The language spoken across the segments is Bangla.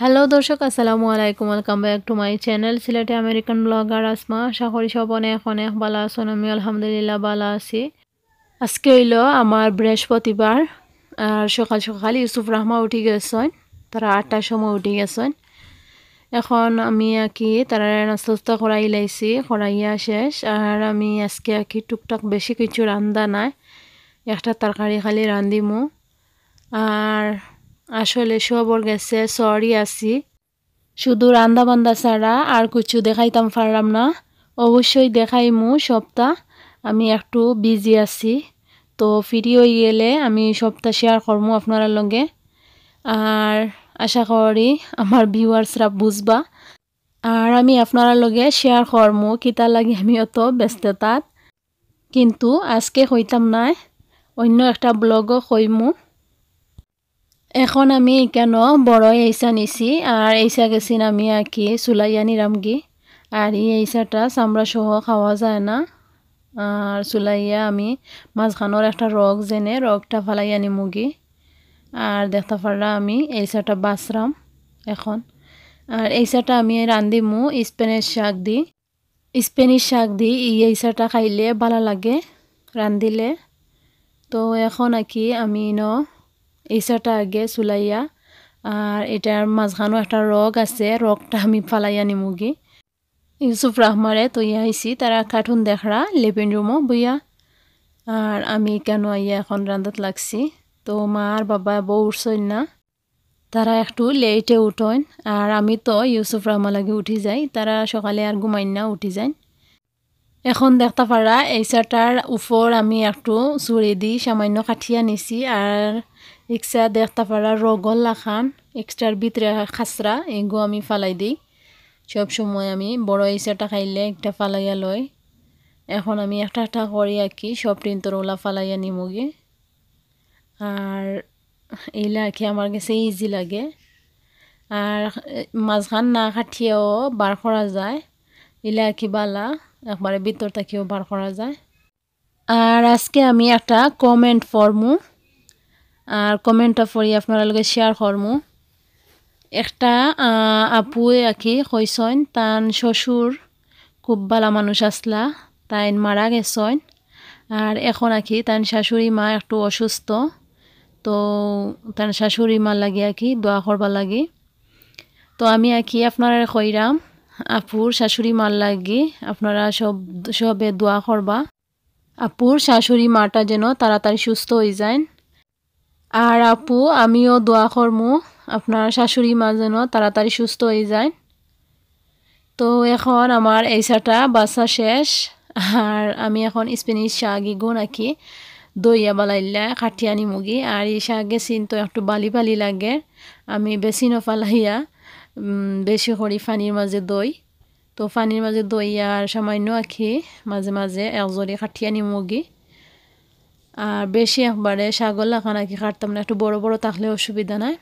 হ্যালো দর্শক আসসালামু আলাইকুম welcome back to my channel সিলেটে আমেরিকান ব্লগার আসমা আশা করি সব অনেক অনেক ভালো আমি আলহামদুলিল্লাহ ভালো আছি আজকে হইল আমার বৃহস্পতিবার আর সকাল সকাল ইউসুফ রহমা উঠি গেছেন তারা আটটার সময় উঠি গেছেন এখন আমি আঁকি তারা নাস্তা করাই লাইছি করাইয়া শেষ আর আমি আজকে আঁকি টুকটাক বেশি কিছু রান্দা নাই একটা তরকারি খালি রান্ধিমু আর আসলে সবর গেছে সরি আছি শুধু বান্দা ছাড়া আর কিছু দেখাইতাম পারলাম না অবশ্যই দেখাইমু সপ্তাহ আমি একটু বিজি আছি তো ফ্রি হয়ে গেলে আমি সপ্তাহ শেয়ার করমু আপনার লগে আর আশা করি আমার ভিউয়ার্সরা বুঝবা আর আমি আপনার লগে শেয়ার করমু কিতা লাগে আমি অত ব্যস্ততাত কিন্তু আজকে হইতাম নাই অন্য একটা ব্লগও হইমু এখন আমি কেন বড় এইসা নিছি আর এইসা গেছি আমি আঁকি চুলাইয়া নিরামগি আর এই এইসাটা চামড়া সহ খাওয়া যায় না আর চুলাইয়া আমি মাঝখানোর একটা রগ জেনে রগটা ফালাই আনি মুগি আর দেখতে পারলা আমি এইসাটা বাঁচরাম এখন আর এইসাটা আমি রান্ধিমু স্পেনের শাক দি স্পেনিশ শাক দি এই এইসাটা খাইলে ভালো লাগে রান্ধিলে তো এখন আঁকি আমি ন এইসাটা আগে চুলাইয়া আর এটার মাঝখানেও একটা রগ আছে রগটা আমি ফালাইয়া নিমুগি ইউসুফ রাহমারে তৈয়া আইসি তারা কার্টুন দেখরা লেপিন রুমও বইয়া আর আমি কেন আইয়া এখন রান্দাত লাগছি তো মা আর বাবা বউ উঠছইন না তারা একটু লেটে উঠইন আর আমি তো ইউসুফ রহমা লাগে উঠি যাই তারা সকালে আর ঘুমাইন না উঠি যায় এখন দেখতে পাৰা এই চাৰ্টাৰ ওপৰ আমি একটো চুৰি দি সামান্য কাঠি আনিছি আৰু ইচ্ছা দেখতে পাৰা ৰগল লাখান এক্সট্ৰাৰ ভিতৰে খাচৰা এইগো আমি ফালাই দি চব সময় আমি বৰ এই চাৰ্টা খাইলে একটা ফালাই লৈ এখন আমি এটা এটা কৰি আঁকি চব প্ৰিণ্টৰ ওলা ফালাই আনিমগৈ আৰু এইলা আঁকি আমাৰ গেছে ইজি লাগে আৰু মাজখান না কাঠিয়াও বাৰ কৰা যায় এইলা আঁকি বালা একবারে ভিতর থেকেও বার করা যায় আর আজকে আমি একটা কমেন্ট ফর্মু আর কমেন্টটা ফরি আপনারা লগে শেয়ার করমু একটা আপুয়ে আঁকি কইসন তান শ্বশুর খুব ভালা মানুষ আসলা তাইন মারা গেছন আর এখন আঁকি তান শাশুড়ি মা একটু অসুস্থ তো তার শাশুড়ি মা লাগে আঁকি দোয়া করবার লাগে তো আমি আঁকি আপনারা কইরাম আপুর শাশুড়ি মার লাগি আপনারা সব সবে দোয়া করবা আপুর শাশুড়ি মাটা যেন তাড়াতাড়ি সুস্থ হয়ে যায় আর আপু আমিও দোয়া করমু আপনার শাশুড়ি মা যেন তাড়াতাড়ি সুস্থ হয়ে যায় তো এখন আমার এই চাটা বাসা শেষ আর আমি এখন স্পেনিশ শাগি গো নাকি দইয়া বালাইলা কাঠিয়ানি মুগি আর এই শাগে সিন তো একটু বালি বালি লাগে আমি বেশি নফালাইয়া বেশি করি পানির মাঝে দই তো পানির মাঝে দই আর সামান্য আঁকি মাঝে মাঝে একজরে কাঠি আনি মুগি আর বেশি একবারে ছাগল এখন আঁকি কাটতাম না একটু বড় বড় থাকলে অসুবিধা নাই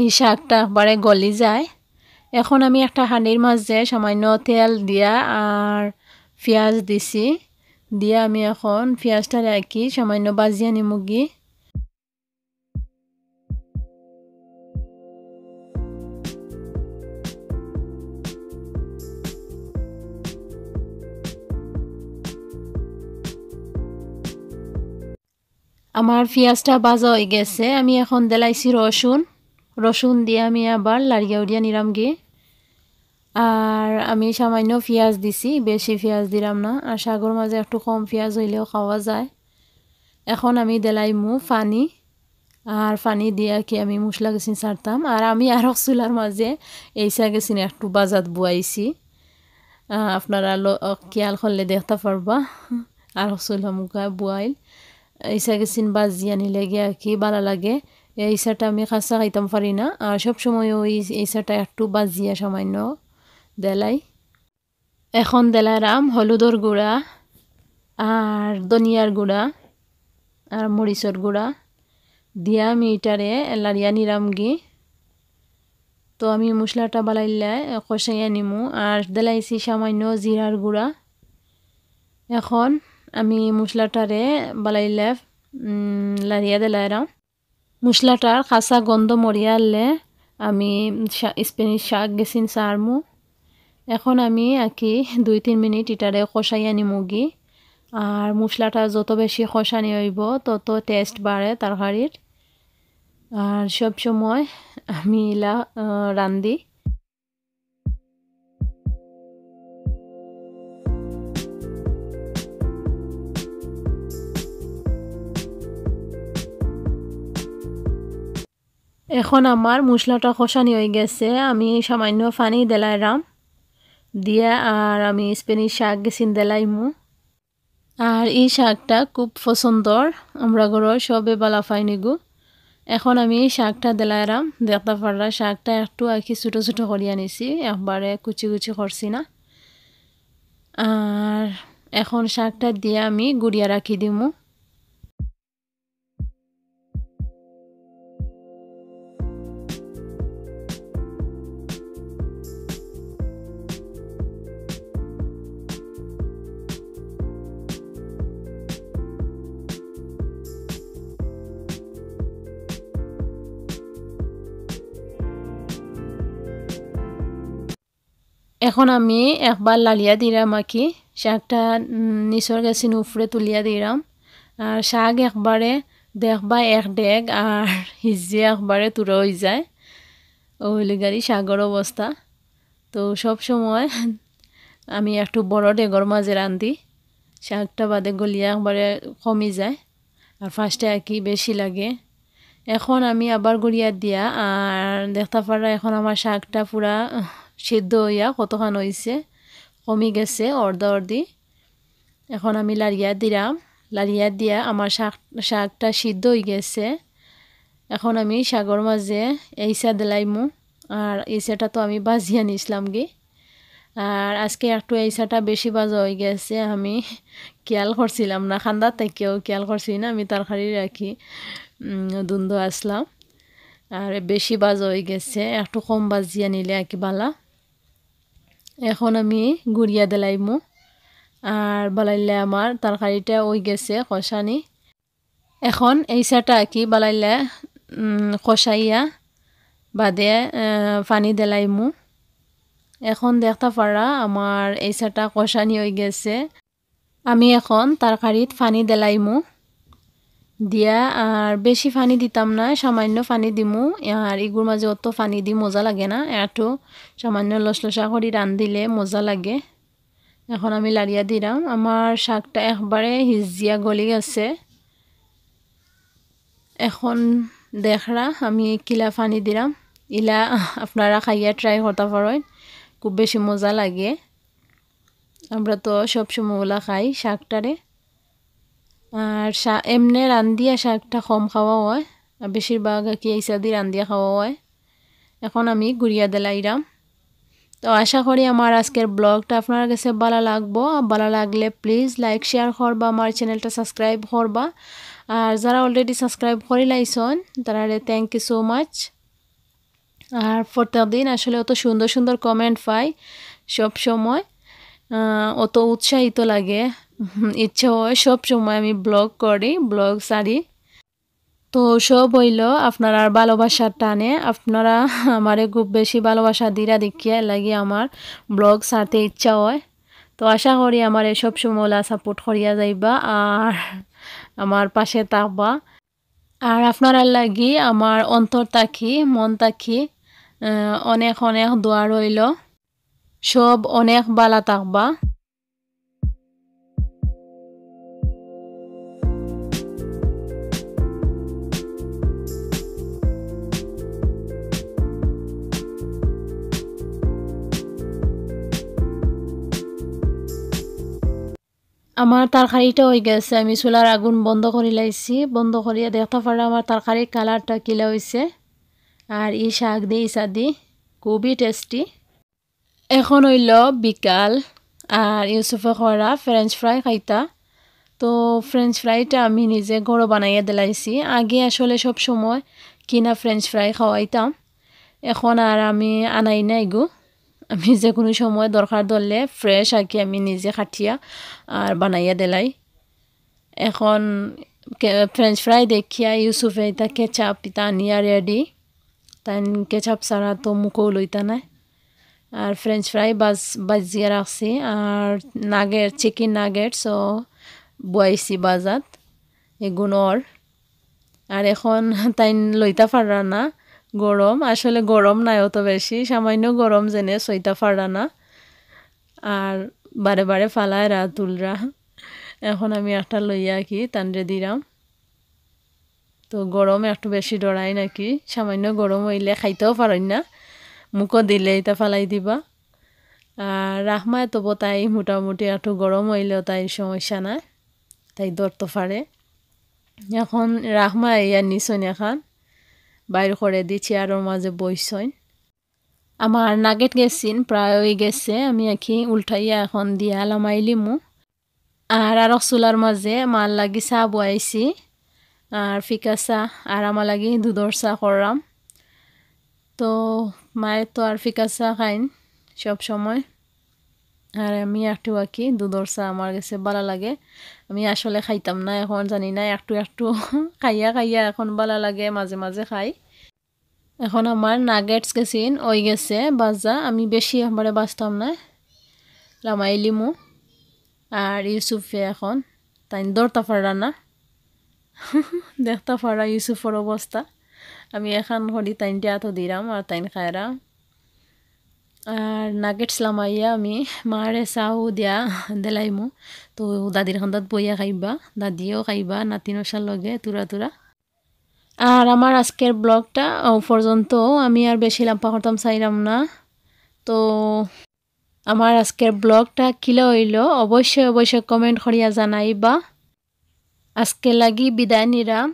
এই শাকটা একবারে গলি যায় এখন আমি একটা হাঁড়ির মাঝে সামান্য তেল দিয়া আর পেঁয়াজ দিছি দিয়া আমি এখন পেঁয়াজটা রাখি সামান্য আনি মুগি আমার পিঁয়াজটা বাজা হয়ে গেছে আমি এখন দেলাইছি রসুন রসুন দিয়ে আমি আবার লাড়িয়া উড়িয়া নিলাম গিয়ে আর আমি সামান্য পিঁয়াজ দিছি বেশি পিঁয়াজ দিলাম না আর সাগর মাঝে একটু কম পিঁয়াজ হইলেও খাওয়া যায় এখন আমি মু পানি আর পানি দিয়া কি আমি মশলা গেছি ছাড়তাম আর আমি আরও চুলার মাঝে এইসা গেছি একটু বাজাত বুয়াইছি আপনারা খেয়াল করলে দেখতে পারবা আর চুলা মুখা বুয়াইল ইসা গেছিন বাজি নিলে গিয়া কি ভালো লাগে এই ইসাটা আমি খাসা খাইতাম পারি না আর সব সময় ওই ইসাটা একটু বাজিয়া সামান্য দেলাই এখন দেলাই রাম হলুদর গুঁড়া আর দনিয়ার গুঁড়া আর মরিচর গুঁড়া দিয়া আমি এটারে লাড়িয়া গি তো আমি মশলাটা বালাইলে কষাইয়া নিমু আর দেলাইছি সামান্য জিরার গুঁড়া এখন আমি মশলাটারে বালাইলে লারিয়া দিলাইরাম মশলাটার খাসা গন্ধ মরিয়ালে আমি স্পেনিশ শাক গেছিন সারমু এখন আমি আঁকি দুই তিন মিনিট ইটারে আনি মুগি আর মশলাটা যত বেশি কষানি হইব তত টেস্ট বাড়ে তরকারির আর সব সময় আমি ইলা রান্ধি এখন আমার মশলাটা খসানি হয়ে গেছে আমি সামান্য ফানি দিলাইলাম দিয়া আর আমি স্পেনিশ শাক গেছিন দিলাইমু আর এই শাকটা খুব পছন্দর আমরা ঘর সবে বালা নিগু এখন আমি এই শাকটা দিলাইলাম দেখতে পারলা শাকটা একটু আর কি ছোটো ছোটো করিয়া নিছি একবারে কুচি কুচি করছি না আর এখন শাকটা দিয়ে আমি গুড়িয়া রাখি দিমু এখন আমি একবার লালিয়া দিলাম আঁকি শাকটা নিচর গেছি উফরে তুলিয়া দিলাম আর শাক একবারে দেখবা এক ডেগ আর হিজিয়ে একবারে তুরে হয়ে যায় ওইলি গাড়ি শাগর অবস্থা তো সব সময় আমি একটু বড় ডেগর মাঝে রান্ধি শাকটা বাদে গলিয়া একবারে কমি যায় আর ফার্স্টে আঁকি বেশি লাগে এখন আমি আবার গড়িয়া দিয়া আর দেখতে পারা এখন আমার শাকটা পুরা সিদ্ধ হইয়া কতখান হয়েছে কমি গেছে অর্ধ অর্ধি এখন আমি লাড়িয়া দিলাম লাড়িয়া দিয়া আমার শাক শাকটা সিদ্ধ হয়ে গেছে এখন আমি সাগর মাঝে এইসা দিলাইমু আর এইসাটা তো আমি বাজিয়া নিছিলাম গে আর আজকে একটু এইসাটা বেশি বাজা হয়ে গেছে আমি খেয়াল করছিলাম না খান্দা থেকেও খেয়াল করছি না আমি তরকারি রাখি দুন্দ আসলাম আর বেশি বাজ হয়ে গেছে একটু কম বাজিয়া নিলে আর কি বালা এখন আমি গুড়িয়া দিলাইমু আর বালাইলে আমার তরকারিটা ওই গেছে কষানি এখন এই চাটা আঁকি বালাইলে কষাইয়া বাদে পানি দিলাইমু এখন দেখতে পারা আমার এই চাটা কষানি হয়ে গেছে আমি এখন তরকারিত পানি দিলাইমু দিয়া আর বেশি পানি দিতাম না সামান্য পানি দিমু আর এগুর মাঝে অত পানি দি মজা লাগে না একটু সামান্য লসা করে রান দিলে মজা লাগে এখন আমি লাড়িয়া দিলাম আমার শাকটা একবারে হিজিয়া গলি গেছে এখন দেখরা আমি কিলা পানি দিলাম ইলা আপনারা খাইয়া ট্রাই করতে পারেন খুব বেশি মজা লাগে আমরা তো সব সময় ওলা খাই শাকটারে আর শা এমনি রান্ধিয়া শাকটা কম খাওয়া হয় বেশিরভাগ কি ইসাদি রান্ধিয়া খাওয়া হয় এখন আমি গুড়িয়া দিলাইরাম তো আশা করি আমার আজকের ব্লগটা আপনার কাছে ভালো লাগবো ভালো লাগলে প্লিজ লাইক শেয়ার করবা আমার চ্যানেলটা সাবস্ক্রাইব করবা আর যারা অলরেডি সাবস্ক্রাইব করে লাইসন তারা থ্যাংক ইউ সো মাচ আর প্রত্যেকদিন আসলে অত সুন্দর সুন্দর কমেন্ট পাই সব সময় অত উৎসাহিত লাগে ইচ্ছা হয় সব সময় আমি ব্লগ করি ব্লগ সারি তো সব হইল আপনারা ভালোবাসার টানে আপনারা আমারে খুব বেশি ভালোবাসা দিরা দেখিয়া লাগে আমার ব্লগ সারতে ইচ্ছা হয় তো আশা করি আমার এসব সময়লা সাপোর্ট করিয়া যাইবা আর আমার পাশে থাকবা আর আপনারা লাগি আমার অন্তর তাকি মন তাকি অনেক অনেক দোয়া রইল সব অনেক বালা থাকবা আমার তরকারিটা হয়ে গেছে আমি চুলার আগুন বন্ধ করে লাইছি বন্ধ করিয়া দেখতে পারে আমার তরকারির কালারটা কিলা হয়েছে আর ই শাক দিয়ে ইসা দি খুবই টেস্টি এখন হইল বিকাল আর ইউসুফে খরা ফ্রেঞ্চ ফ্রাই খাইতা তো ফ্রেঞ্চ ফ্রাইটা আমি নিজে ঘরও বানাইয়া দিলাইছি আগে আসলে সব সময় কিনা ফ্রেঞ্চ ফ্রাই খাওয়াইতাম এখন আর আমি আনাই নাই গো আমি যে কোনো সময় দরকার ধরলে ফ্রেশ আঁকি আমি নিজে খাটিয়া আর বানাইয়া দিলাই এখন ফ্রেঞ্চ ফ্রাই দেখিয়া ইউসুফে এটা কেচাপ এটা আনিয়া রেডি তাই কেচাপ ছাড়া তো মুখেও লইতা নাই আর ফ্রেঞ্চ ফ্রাই বাজ বাজিয়ে রাখছি আর নাগের চিকেন নাগেটসও বয়াইছি বাজাত এগুণর আর এখন তাই লইতা পারা না গরম আসলে গরম নাই অত বেশি সামান্য গরম জেনে সইটা ফাড়ানা আর বারে বারে ফালায় রা তুলরা এখন আমি একটা লইয়া কি তানরে দিলাম তো গরম একটু বেশি ডরাই নাকি সামান্য গরম হইলে খাইতেও পারেন না মুখও দিলে এটা ফালাই দিবা আর রাহমায় তবু তাই মোটামুটি একটু গরম হইলেও তাই সমস্যা নাই তাই তো ফাড়ে এখন রাহমা ইয়া নিছন এখন বাইর করে দি চেয়ারের মাঝে বইসইন আমার নাগেট গেছিন প্রায় গেছে আমি আখি উল্টাইয়া এখন দিয়া লামাইলি মু আর আর চুলার মাঝে মাল লাগি চাহ বয়াইছি আর ফিকা চাহ আর আমার লাগি দুধর চাহ করলাম তো মায়ের তো আর ফিকা চাহ খাইন সব সময় আর আমি একটু আঁকি দুধর চা আমার কাছে বালা লাগে আমি আসলে খাইতাম না এখন জানি না একটু একটু খাইয়া খাইয়া এখন বালা লাগে মাঝে মাঝে খাই এখন আমার নাগেটস গেছিন ওই গেছে বাজা আমি বেশি একবারে বাঁচতাম না রামাই লিমু আর ইউসুফে এখন তাই দৌড়তা পারা না দেখতা পারা ইউসুফের অবস্থা আমি এখন হরি তাইনটা এত দিলাম আর তাইন খায়রাম নাগেটস লামাইয়া আমি মাৰে চাহো দিয়া দেলাইমো তো দাদিৰ খণ্ডত বইয়া খাইবা দাদিও খাইবা নাতিনচাৰ লগে তুরা তুরা আর আমার আজকের ব্লগটা পর্যন্ত আমি আর বেশি লাম্পা করতাম চাইলাম না তো আমার আজকের ব্লগটা কিলো হইল অবশ্যই অবশ্যই কমেন্ট করিয়া জানাইবা আজকে লাগি বিদায় নিরাম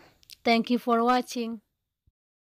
থ্যাংক ইউ ফর ওয়াচিং